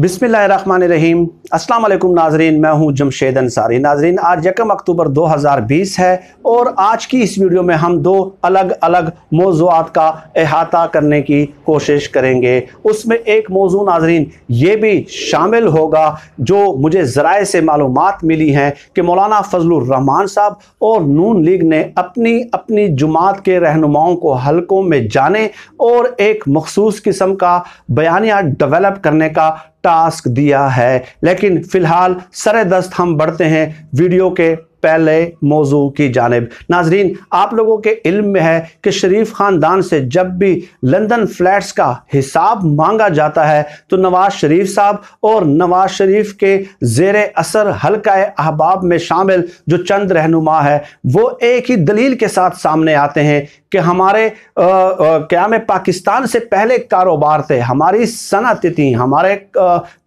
रहीम अल्लाम नाजरीन मैं हूं जमशेद अंसारी नाजरीन आज यकम अक्टूबर 2020 है और आज की इस वीडियो में हम दो अलग अलग मौजूद का अहाता करने की कोशिश करेंगे उसमें एक मौजू नाजरीन ये भी शामिल होगा जो मुझे ज़राए से मालूम मिली हैं कि मौलाना फजलरहमान साहब और नून लीग ने अपनी अपनी जुमात के रहनुमाओं को हलकों में जाने और एक मखसूस किस्म का बयानिया डवेलप करने का टास्क दिया है लेकिन फिलहाल सरे दस्त हम बढ़ते हैं वीडियो के पहले मौजू की जानब नाजरीन आप लोगों के इल्म में है कि शरीफ ख़ानदान से जब भी लंदन फ्लैट्स का हिसाब मांगा जाता है तो नवाज शरीफ साहब और नवाज शरीफ के जेर असर हल्का अहबाब में शामिल जो चंद रहनुमा है वो एक ही दलील के साथ सामने आते हैं कि हमारे क्या पाकिस्तान से पहले कारोबार थे हमारी सनतें थी हमारे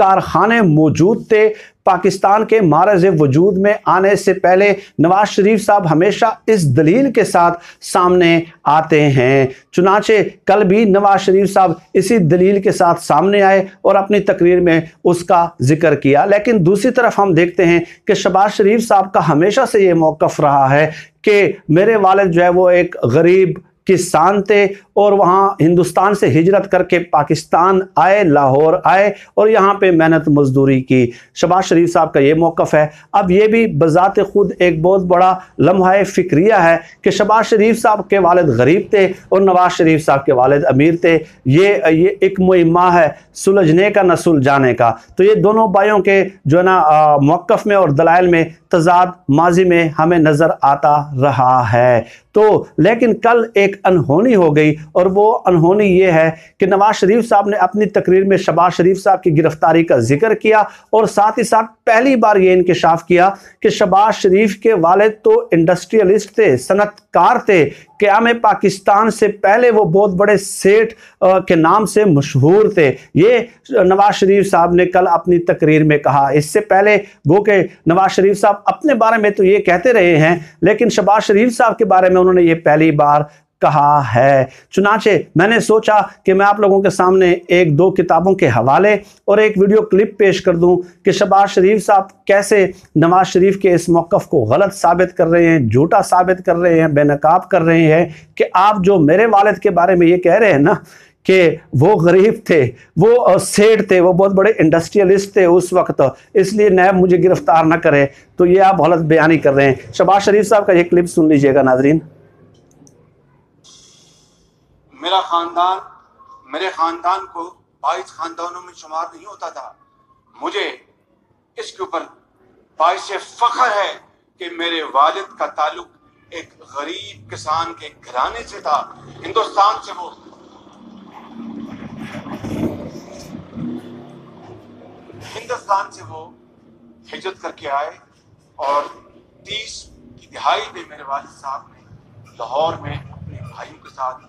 कारखाने मौजूद थे पाकिस्तान के मारज वजूद में आने से पहले नवाज शरीफ साहब हमेशा इस दलील के साथ सामने आते हैं चुनाचे कल भी नवाज शरीफ साहब इसी दलील के साथ सामने आए और अपनी तकरीर में उसका जिक्र किया लेकिन दूसरी तरफ हम देखते हैं कि शबाज शरीफ साहब का हमेशा से ये मौकफ रहा है कि मेरे वालद जो है वो एक गरीब किसान थे और वहाँ हिंदुस्तान से हिजरत करके पाकिस्तान आए लाहौर आए और यहाँ पे मेहनत मजदूरी की शबाज शरीफ साहब का ये मौक़ है अब ये भी बज़ात खुद एक बहुत बड़ा लम्हा फ़िक्रिया है कि शबाज शरीफ साहब के वालद गरीब थे और नवाज शरीफ साहब के वालद अमीर थे ये ये एक मुहिमा है सुलझने का न सुलझाने का तो ये दोनों भाइयों के जो है ना मौक़ में और दलाइल में तजाद माजी में हमें नज़र आता रहा है तो लेकिन कल एक अनहोनी हो गई और वो अनहोनी ये है कि नवाज शरीफ साहब ने अपनी तकरीर में शबाज शरीफ साहब की गिरफ्तारी का जिक्र किया और साथ ही साथ पहली बार ये इंकशाफ किया कि शबाज शरीफ के वालद तो इंडस्ट्रियलिस्ट थे सनतकार थे क्याम पाकिस्तान से पहले वो बहुत बड़े सेठ के नाम से मशहूर थे ये नवाज शरीफ साहब ने कल अपनी तकरीर में कहा इससे पहले गो के नवाज शरीफ साहब अपने बारे में तो ये कहते रहे हैं लेकिन शबाज शरीफ साहब के बारे में उन्होंने ये पहली बार कहा है चुनाचे मैंने सोचा कि मैं आप लोगों के सामने एक दो किताबों के हवाले और एक वीडियो क्लिप पेश कर दूं कि शबाज शरीफ साहब कैसे नवाज शरीफ के इस मौक़ को गलत साबित कर रहे हैं झूठा साबित कर रहे हैं बेनकाब कर रहे हैं कि आप जो मेरे वालद के बारे में ये कह रहे हैं ना कि वो गरीब थे वो सेठ थे वो बहुत बड़े इंडस्ट्रियलिस्ट थे उस वक्त इसलिए नैब मुझे गिरफ्तार ना करे तो ये आप गलत बयानी कर रहे हैं शबाज शरीफ साहब का ये क्लिप सुन लीजिएगा नाजरीन मेरा खानदान मेरे खानदान को बाईस खानदानों में शुमार नहीं होता था मुझे इसके ऊपर बाईस फख्र है कि मेरे वालिद का ताल्लुक एक गरीब किसान के घराने से था हिंदुस्तान से वो हिंदुस्तान से वो हिजत करके आए और तीस की दिहाई में मेरे वालिद साहब ने लाहौर में अपने भाइयों के साथ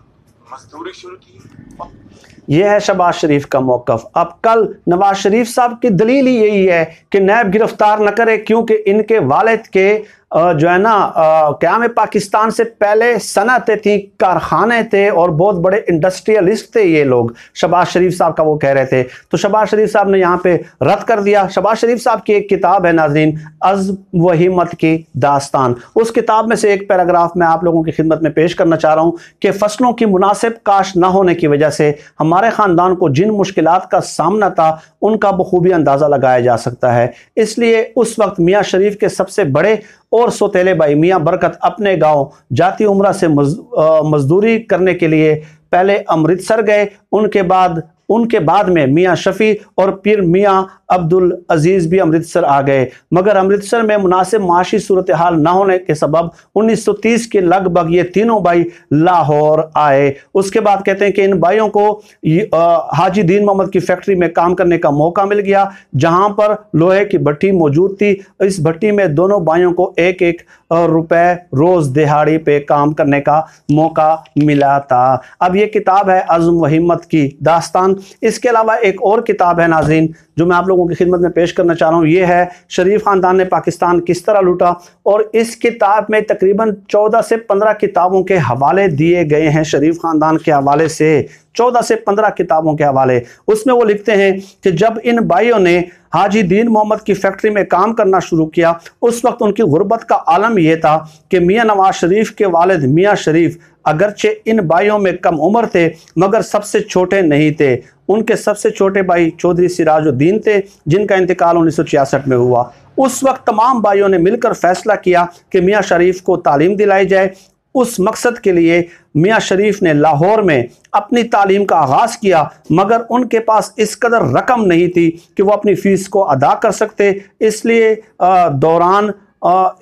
मजदूरी शुरू की यह है शबाज शरीफ का मौकफ अब कल नवाज शरीफ साहब की दलील ही यही है कि नैब गिरफ्तार न करे क्योंकि इनके वालिद के जो है ना क्या में पाकिस्तान से पहले सनतें थी कारखाने थे और बहुत बड़े इंडस्ट्रियलिस्ट थे ये लोग शबाज शरीफ साहब का वो कह रहे थे तो शबाज शरीफ साहब ने यहाँ पे रद्द कर दिया शबाज शरीफ साहब की एक किताब है नाजरीन अज़ व की दास्तान उस किताब में से एक पैराग्राफ मैं आप लोगों की खिदमत में पेश करना चाह रहा हूँ कि फसलों की मुनासिब काश ना होने की वजह से हमारे ख़ानदान को जिन मुश्किल का सामना था उनका बखूबी अंदाज़ा लगाया जा सकता है इसलिए उस वक्त मियाँ शरीफ के सबसे बड़े और सोतेले भाई मियाँ बरकत अपने गांव जाती उम्र से मजदूरी करने के लिए पहले अमृतसर गए उनके बाद उनके बाद में मियाँ शफ़ी और फिर मियाँ अब्दुल अजीज़ भी अमृतसर आ गए मगर अमृतसर में मुनासिब माशी सूरत हाल न होने के सबब 1930 के लगभग ये तीनों भाई लाहौर आए उसके बाद कहते हैं कि इन भाइयों को हाजी दीन मोहम्मद की फैक्ट्री में काम करने का मौका मिल गया जहां पर लोहे की भट्टी मौजूद थी इस भट्टी में दोनों भाइयों को एक एक रुपए रोज़ दिहाड़ी पे काम करने का मौका मिला था अब ये किताब है अज़म व हिम्मत की दास्तान इसके अलावा एक और किताब है नाजरीन जो मैं आप लोगों की खिदमत में पेश करना चाह रहा हूँ ये है शरीफ ख़ानदान ने पाकिस्तान किस तरह लूटा और इस किताब में तकरीबन चौदह से पंद्रह किताबों के हवाले दिए गए हैं शरीफ ख़ानदान के हवाले से चौदह से पंद्रह किताबों के हवाले उसमें वो लिखते हैं कि जब इन भाइयों ने हाजी दीन मोहम्मद की फैक्ट्री में काम करना शुरू किया उस वक्त उनकी गुर्बत का आलम यह था कि मियाँ नवाज शरीफ के वालद मियाँ शरीफ अगरचे इन भाइयों में कम उम्र थे मगर सबसे छोटे नहीं थे उनके सबसे छोटे भाई चौधरी सिराजुद्दीन थे जिनका इंतकाल उन्नीस में हुआ उस वक्त तमाम भाइयों ने मिलकर फैसला किया कि मियाँ शरीफ को तालीम दिलाई जाए उस मकसद के लिए मियाँ शरीफ ने लाहौर में अपनी तालीम का आगाज़ किया मगर उनके पास इस कदर रकम नहीं थी कि वह अपनी फ़ीस को अदा कर सकते इसलिए दौरान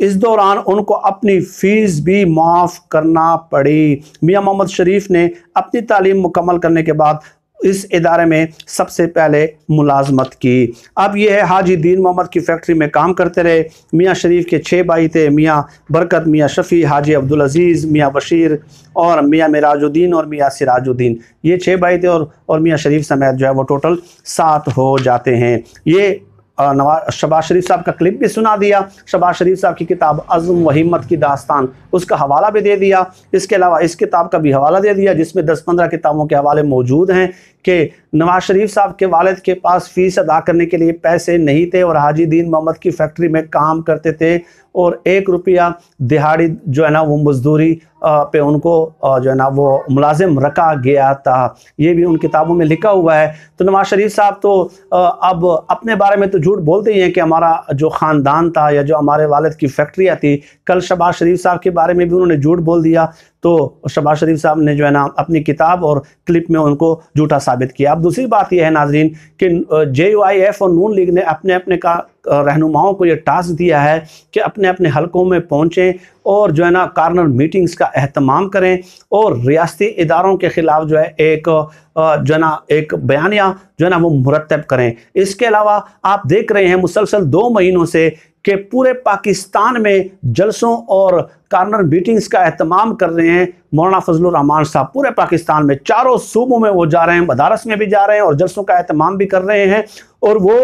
इस दौरान उनको अपनी फ़ीस भी माफ़ करना पड़ी मियाँ मोहम्मद शरीफ ने अपनी तालीम मुकम्मल करने के बाद इस इदारे में सबसे पहले मुलाजमत की अब यह है हाजी दीन मोहम्मद की फैक्ट्री में काम करते रहे मियाँ शरीफ के छः भाई थे मियाँ बरकत मियाँ शफ़ी हाजी अब्दुल अजीज़ मियाँ बशीर और मियाँ मराजुद्दीन और मियाँ सिराजुद्दीन ये छः भाई थे और और मियाँ शरीफ समेत जो है वो टोटल सात हो जाते हैं ये नवाज शबाज शरीफ साहब का क्लिप भी सुना दिया शबाज शरीफ साहब की किताब अज़म व हिम्मत की दास्तान उसका हवाला भी दे दिया इसके अलावा इस किताब का भी हवाला दे दिया जिसमें दस पंद्रह किताबों के हवाले मौजूद हैं कि नवाज शरीफ साहब के वालद के पास फ़ीस अदा करने के लिए पैसे नहीं थे और हाजी दीन मोहम्मद की फैक्ट्री में काम करते थे और एक रुपया दिहाड़ी जो है ना वो मजदूरी पे उनको जो है ना वो मुलाजिम रखा गया था ये भी उन किताबों में लिखा हुआ है तो नवाज शरीफ साहब तो अब अपने बारे में तो झूठ बोलते ही हैं कि हमारा जो ख़ानदान था या जो हमारे वालद की फैक्ट्रियाँ थी कल शबाज शरीफ साहब के बारे में भी उन्होंने झूठ बोल दिया तो शबाज शरीफ साहब ने जो है ना अपनी किताब और क्लिप में उनको झूठा साबित किया अब दूसरी बात यह है नाजरीन कि जे और नून लीग ने अपने अपने का रहनुमाओं को यह टास्क दिया है कि अपने अपने हलकों में पहुँचें और जो है ना कार्नर मीटिंग्स का अहतमाम करें और रियासती इदारों के ख़िलाफ़ जो है एक जो है ना एक बयानिया जो है ना वो मुरतब करें इसके अलावा आप देख रहे हैं मुसलसल दो महीनों से कि पूरे पाकिस्तान में जलसों और कार्नर मीटिंग्स का अहतमाम कर रहे हैं मौलाना फजल रहमान साहब पूरे पाकिस्तान में चारों सूबों में वो जा रहे हैं मदारस में भी जा रहे हैं और जलसों का अहतमाम भी कर रहे हैं और वो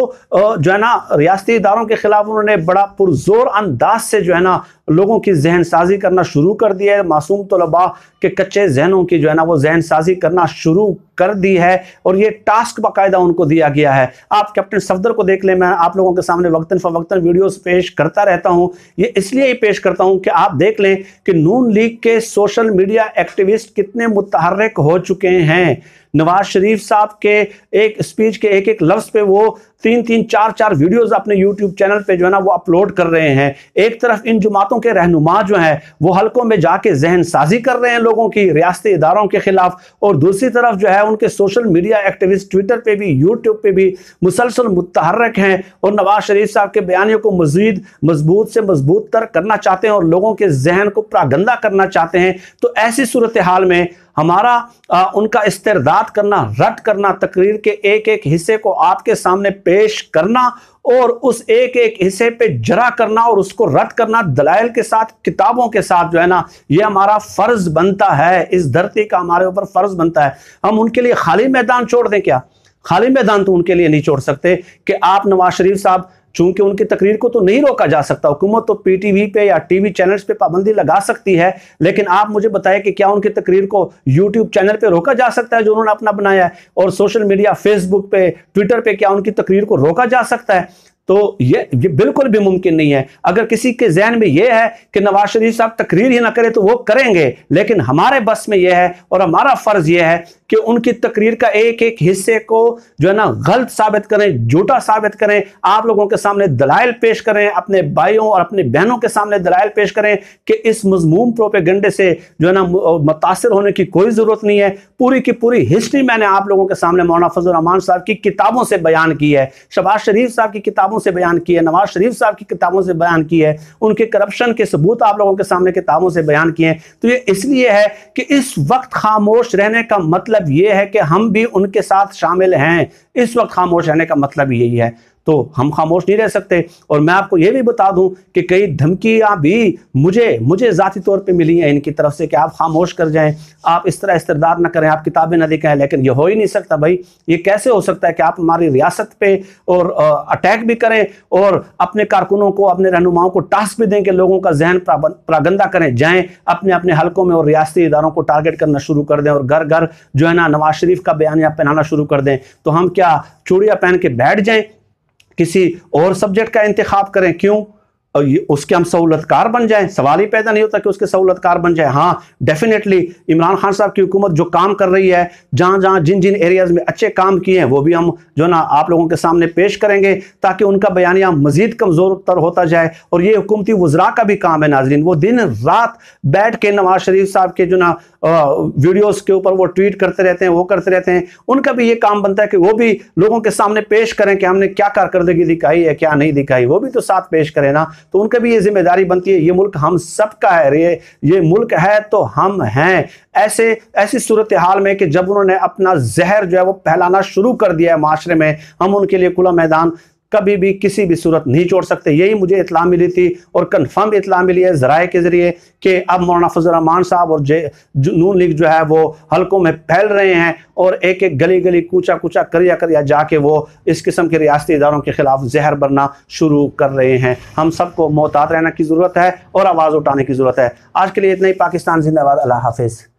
जो है ना रियाती इदारों के ख़िलाफ़ उन्होंने बड़ा पुरजोर अंदाज से जो है ना लोगों की जहन साजी करना शुरू कर दिया है मासूम तलबा के कच्चे जहनों की जो है ना वो जहन साजी करना शुरू कर दी है और ये टास्क बाकायदा उनको दिया गया है आप कैप्टन सफदर को देख लें मैं आप लोगों के सामने वक्ता फ़वक्ता वीडियोज पेश करता रहता हूँ ये इसलिए ही पेश करता हूँ कि आप देख लें कि नून लीग के सोशल मीडिया मीडिया एक्टिविस्ट कितने मुतहरक हो चुके हैं नवाज शरीफ साहब के एक स्पीच के एक एक लफ्ज़ पे वो तीन तीन चार चार वीडियोस अपने यूट्यूब चैनल पे जो है ना वो अपलोड कर रहे हैं एक तरफ इन जमातों के रहनुमा जो हैं वो हलकों में जाके जहन साजी कर रहे हैं लोगों की रियासती इदारों के खिलाफ और दूसरी तरफ जो है उनके सोशल मीडिया एक्टिविस्ट ट्विटर पर भी यूट्यूब पर भी मुसलसल मुतहरक हैं और नवाज शरीफ साहब के बयानियों को मजीद मजबूत से मजबूत तर करना चाहते हैं और लोगों के जहन को प्रागंदा करना चाहते हैं तो ऐसी सूरत हाल में हमारा आ, उनका इस्तेदाद करना रद्द करना तकरीर के एक एक हिस्से को आपके सामने पेश पेश करना और उस एक एक हिस्से पे जरा करना और उसको रद्द करना दलाइल के साथ किताबों के साथ जो है ना ये हमारा फ़र्ज़ बनता है इस धरती का हमारे ऊपर फ़र्ज़ बनता है हम उनके लिए खाली मैदान छोड़ दें क्या खाली मैदान तो उनके लिए नहीं छोड़ सकते कि आप नवाज शरीफ साहब चूंकि उनकी तकरीर को तो नहीं रोका जा सकता हुकूमत तो पीटीवी पे या टीवी चैनल्स पे पाबंदी लगा सकती है लेकिन आप मुझे बताएं कि क्या उनकी तकरीर को यूट्यूब चैनल पे रोका जा सकता है जो उन्होंने अपना बनाया है और सोशल मीडिया फेसबुक पे ट्विटर पे क्या उनकी तकरीर को रोका जा सकता है तो ये ये बिल्कुल भी मुमकिन नहीं है अगर किसी के जहन में ये है कि नवाज शरीफ साहब तकरीर ही ना करें तो वो करेंगे लेकिन हमारे बस में यह है और हमारा फ़र्ज़ यह है कि उनकी तकरीर का एक एक हिस्से को जो है ना गलत साबित करें झूठा साबित करें आप लोगों के सामने दलाइल पेश करें अपने भाइयों और अपनी बहनों के सामने दलाइल पेश करें कि इस मजमूम प्रोपेगंडे से जो है ना मुतासर होने की कोई ज़रूरत नहीं है पूरी की पूरी हिस्ट्री मैंने आप लोगों के सामने मौलाना फजल रहमान साहब की किताबों से बयान की है शबाज शरीफ साहब की किताबों किताबों से बयान किए नवाज शरीफ साहब की किताबों से बयान की है उनके करप्शन के सबूत आप लोगों के सामने किताबों से बयान किए हैं तो ये इसलिए है कि इस वक्त खामोश रहने का मतलब ये है कि हम भी उनके साथ शामिल हैं इस वक्त खामोश रहने का मतलब यही है तो हम खामोश नहीं रह सकते और मैं आपको यह भी बता दूं कि कई धमकियां भी मुझे मुझे ज़ाती तौर पे मिली हैं इनकी तरफ से कि आप खामोश कर जाएं आप इस तरह इस्तेदार ना करें आप किताबें ना देखें लेकिन ये हो ही नहीं सकता भाई ये कैसे हो सकता है कि आप हमारी रियासत पे और अटैक भी करें और अपने कारकुनों को अपने रहनुमाओं को टास्क भी दें कि लोगों का जहन प्रागंदा करें जाए अपने अपने हलकों में और रियाती इदारों को टारगेट करना शुरू कर दें और घर घर जो है ना नवाज शरीफ का बयान पहनाना शुरू कर दें तो हम क्या चूड़िया पहन के बैठ जाएं किसी और सब्जेक्ट का इंतख्या करें क्यों उसके हम सहूलतकार बन जाएं सवाल ही पैदा नहीं होता कि उसके सहूलतकार बन जाए हाँ डेफिनेटली इमरान खान साहब की हुकूमत जो काम कर रही है जहाँ जहाँ जिन जिन एरियाज़ में अच्छे काम किए हैं वो भी हम जो ना आप लोगों के सामने पेश करेंगे ताकि उनका बयानिया मजीद कमज़ोर तर होता जाए और ये हुकूमती वज्रा का भी काम है नाजरीन वो दिन रात बैठ के नवाज शरीफ साहब के जो ना वीडियोज़ के ऊपर वो ट्वीट करते रहते हैं वो करते रहते हैं उनका भी ये काम बनता है कि वो भी लोगों के सामने पेश करें कि हमने क्या कारकर्दगी दिखाई है क्या नहीं दिखाई वो भी तो साथ पेश करें ना तो उनका भी ये जिम्मेदारी बनती है ये मुल्क हम सबका है रे ये मुल्क है तो हम हैं ऐसे ऐसी सूरत हाल में कि जब उन्होंने अपना जहर जो है वो फैलाना शुरू कर दिया है माशरे में हम उनके लिए खुला मैदान कभी भी किसी भी सूरत नहीं छोड़ सकते यही मुझे इतला मिली थी और कन्फर्म इतला मिली है ज़राए के ज़रिए कि अब मौलाना फजलरहमान साहब और जे नून लीग जो है वो हल्कों में फैल रहे हैं और एक एक गली गली कूचा कूचा करिया करिया जाके वो इस किस्म के रियाती इदारों के ख़िलाफ़ जहर भरना शुरू कर रहे हैं हम सबको मोहतात रहने की ज़रूरत है और आवाज़ उठाने की ज़रूरत है आज के लिए इतना ही पाकिस्तान जिंदाबाद अल्लाह हाफिज़